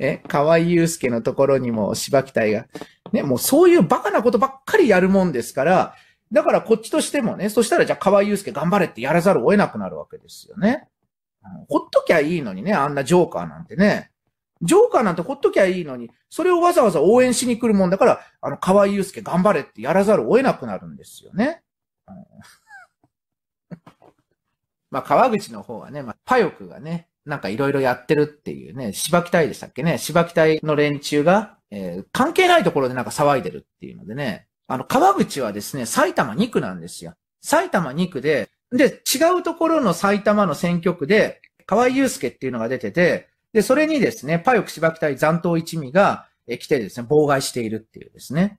え、河合祐介のところにも芝木隊が、ね、もうそういうバカなことばっかりやるもんですから、だからこっちとしてもね、そしたらじゃあ河合祐介頑張れってやらざるを得なくなるわけですよね。ほっときゃいいのにね、あんなジョーカーなんてね。ジョーカーなんてほっときゃいいのに、それをわざわざ応援しに来るもんだから、あの、河合祐介頑張れってやらざるを得なくなるんですよね。まあ、川口の方はね、まあ、パヨクがね、なんかいろいろやってるっていうね、芝木隊でしたっけね、芝木隊の連中が、えー、関係ないところでなんか騒いでるっていうのでね、あの、川口はですね、埼玉2区なんですよ。埼玉2区で、で、違うところの埼玉の選挙区で、河合祐介っていうのが出てて、で、それにですね、パヨク芝木隊残党一味が来てですね、妨害しているっていうですね。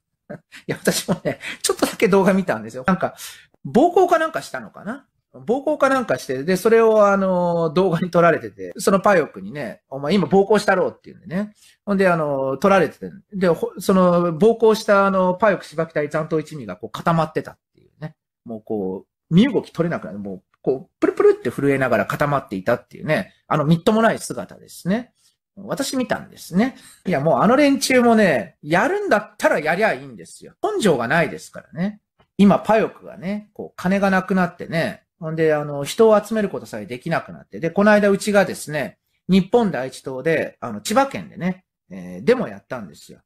いや、私もね、ちょっとだけ動画見たんですよ。なんか、暴行かなんかしたのかな暴行かなんかして、で、それをあの、動画に撮られてて、そのパヨックにね、お前今暴行したろうっていうんでね。ほんで、あの、撮られてて、で、その、暴行したあの、パヨック芝木隊残党一味がこう固まってたっていうね。もうこう、身動き取れなくなる。もう、こう、プルプルって震えながら固まっていたっていうね。あの、みっともない姿ですね。私見たんですね。いや、もうあの連中もね、やるんだったらやりゃいいんですよ。根性がないですからね。今、パヨクがね、こう、金がなくなってね、ほんで、あの、人を集めることさえできなくなって。で、この間うちがですね、日本第一党で、あの、千葉県でね、えー、デモやったんですよ。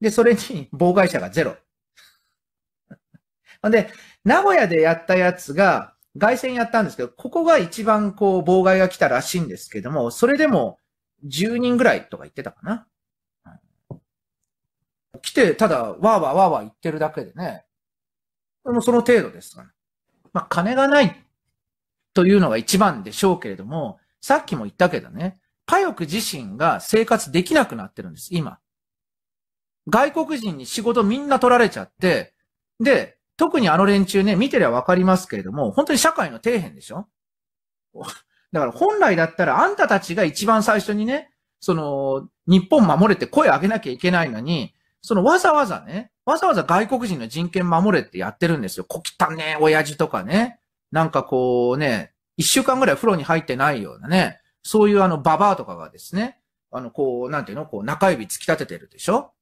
で、それに妨害者がゼロ。ほんで、名古屋でやったやつが、外線やったんですけど、ここが一番こう、妨害が来たらしいんですけども、それでも10人ぐらいとか言ってたかな。来て、ただ、わーわーわーわー言ってるだけでね。でもその程度ですから、ね。まあ、金がないというのが一番でしょうけれども、さっきも言ったけどね、パヨク自身が生活できなくなってるんです、今。外国人に仕事みんな取られちゃって、で、特にあの連中ね、見てりゃわかりますけれども、本当に社会の底辺でしょだから本来だったらあんたたちが一番最初にね、その、日本守れて声上げなきゃいけないのに、そのわざわざね、わざわざ外国人の人権守れってやってるんですよ。こきたね、親父とかね。なんかこうね、一週間ぐらい風呂に入ってないようなね、そういうあの、ババアとかがですね、あの、こう、なんていうの、こう、中指突き立ててるでしょ、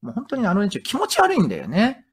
もう本当にあの連中気持ち悪いんだよね。